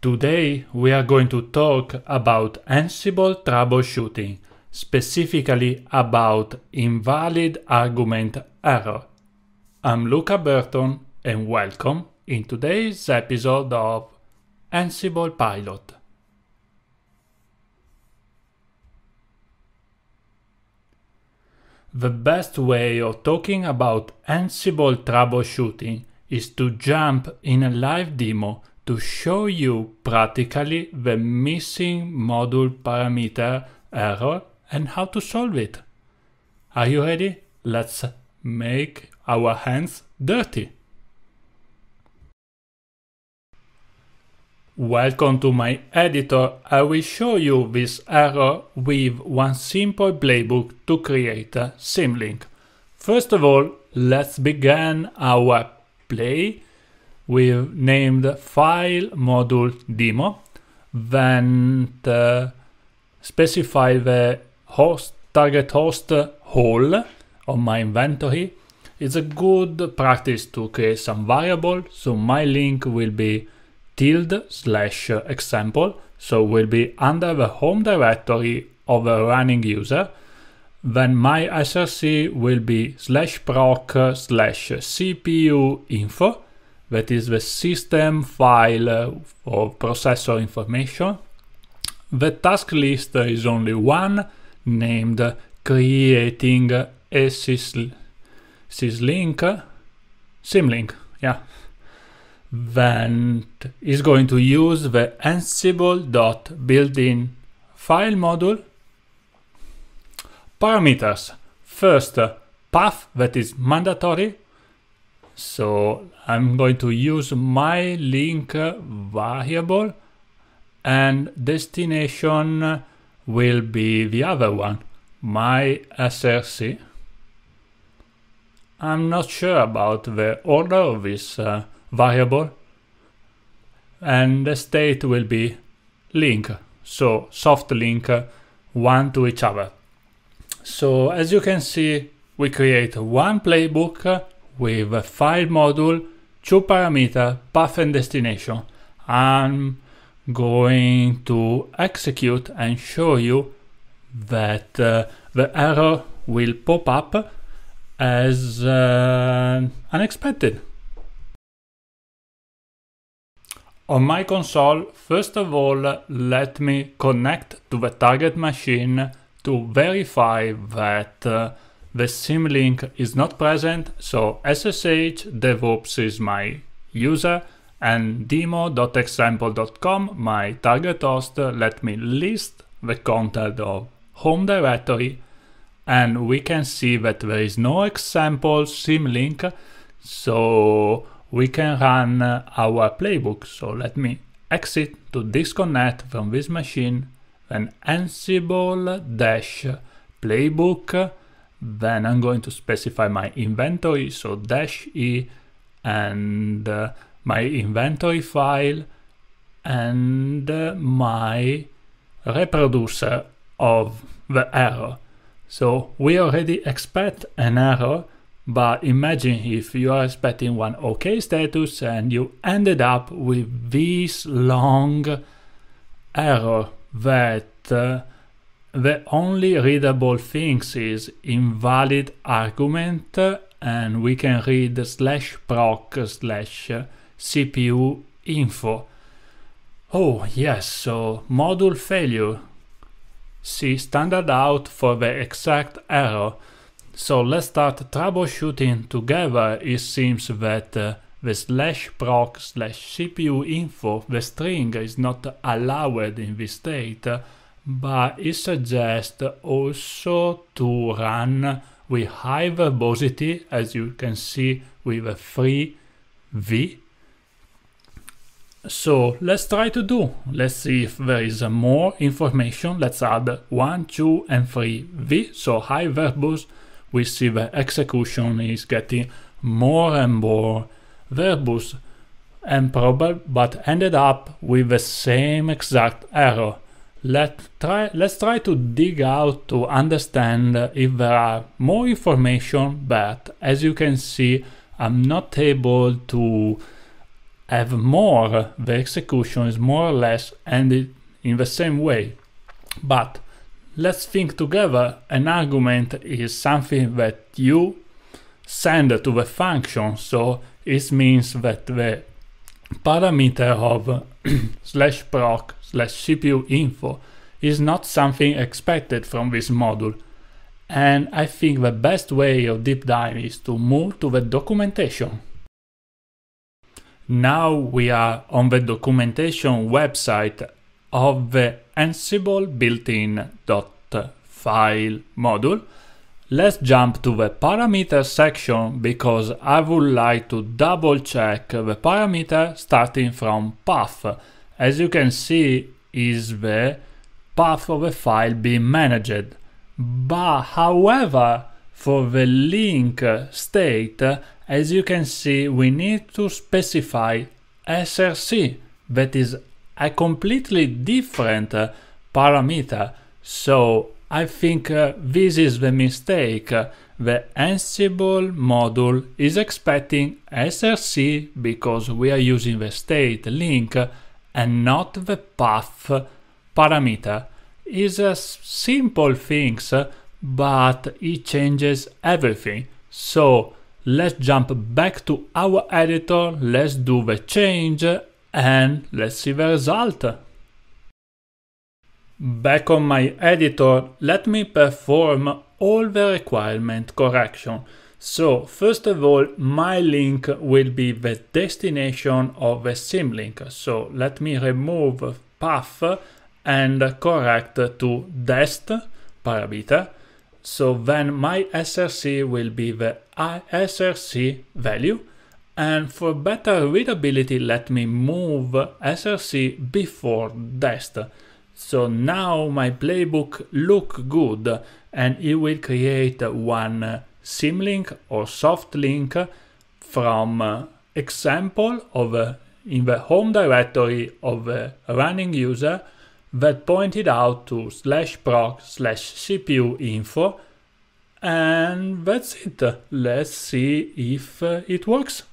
Today we are going to talk about Ansible troubleshooting, specifically about invalid argument error. I'm Luca Burton and welcome in today's episode of Ansible Pilot. The best way of talking about Ansible troubleshooting is to jump in a live demo to show you practically the missing module parameter error and how to solve it. Are you ready? Let's make our hands dirty. Welcome to my editor. I will show you this error with one simple playbook to create a sim link. First of all, let's begin our play we've named file module demo Then uh, specify the host target host hole on my inventory. It's a good practice to create some variable, so my link will be tilde slash example, so will be under the home directory of a running user. Then my SRC will be slash proc slash CPU info that is the system file for processor information. The task list is only one, named creating a sys, syslink, symlink, yeah. Then is going to use the ansible.built-in file module. Parameters, first path that is mandatory, so I'm going to use my link uh, variable and destination will be the other one, my src. I'm not sure about the order of this uh, variable and the state will be link, so soft link uh, one to each other. So as you can see, we create one playbook uh, with a file module, two parameter, path and destination. I'm going to execute and show you that uh, the error will pop up as uh, unexpected. On my console, first of all, let me connect to the target machine to verify that uh, the symlink is not present, so ssh devops is my user and demo.example.com my target host let me list the content of home directory and we can see that there is no example symlink so we can run our playbook so let me exit to disconnect from this machine then ansible dash playbook then I'm going to specify my inventory, so dash e and uh, my inventory file and uh, my reproducer of the error. So we already expect an error, but imagine if you are expecting one OK status and you ended up with this long error that uh, the only readable things is invalid argument and we can read slash proc slash CPU info. Oh yes, so module failure. See standard out for the exact error. So let's start troubleshooting together. It seems that uh, the slash proc slash CPU info, the string is not allowed in this state but it suggests also to run with high verbosity, as you can see with a free V. So let's try to do. Let's see if there is more information. Let's add 1, 2, and 3 V. So high verbose, we see the execution is getting more and more verbose and probable, but ended up with the same exact error. Let's try, let's try to dig out to understand if there are more information, but as you can see, I'm not able to have more. The execution is more or less ended in the same way. But let's think together. An argument is something that you send to the function, so it means that the parameter of slash proc slash CPU info is not something expected from this module. And I think the best way of deep dive is to move to the documentation. Now we are on the documentation website of the Ansible built-in .file module Let's jump to the parameter section because I would like to double check the parameter starting from path. As you can see is the path of the file being managed. But however, for the link state, as you can see, we need to specify src, that is a completely different parameter. So I think uh, this is the mistake. Uh, the Ansible module is expecting src because we are using the state link and not the path parameter. It's a simple things, uh, but it changes everything. So let's jump back to our editor, let's do the change and let's see the result. Back on my editor, let me perform all the requirement correction. So first of all, my link will be the destination of the symlink. So let me remove path and correct to dest parameter. So then my src will be the src value. And for better readability, let me move src before dest. So now my playbook look good and it will create one symlink or soft link from uh, example of uh, in the home directory of a running user that pointed out to slash proc slash cpu info and that's it let's see if uh, it works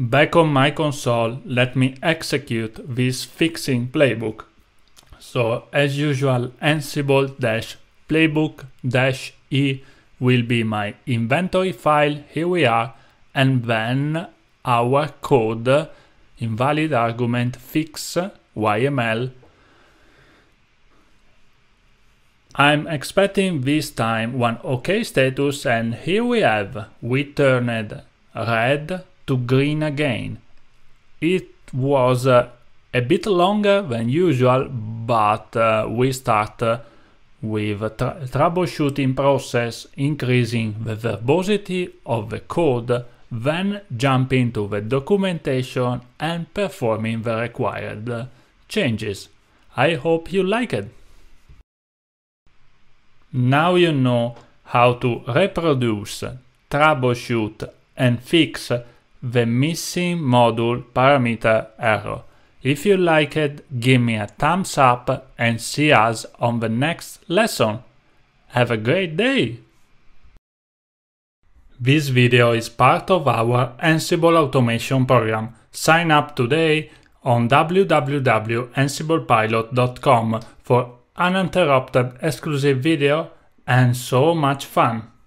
Back on my console, let me execute this fixing playbook. So as usual, ansible-playbook-e will be my inventory file, here we are, and then our code, invalid argument fix YML. I'm expecting this time one OK status and here we have, we turned red to green again. It was uh, a bit longer than usual, but uh, we start uh, with a tr troubleshooting process, increasing the verbosity of the code, then jumping to the documentation and performing the required changes. I hope you like it. Now you know how to reproduce, troubleshoot and fix the missing module parameter error. If you like it, give me a thumbs up and see us on the next lesson. Have a great day! This video is part of our Ansible automation program. Sign up today on www.ansiblepilot.com for uninterrupted exclusive video and so much fun.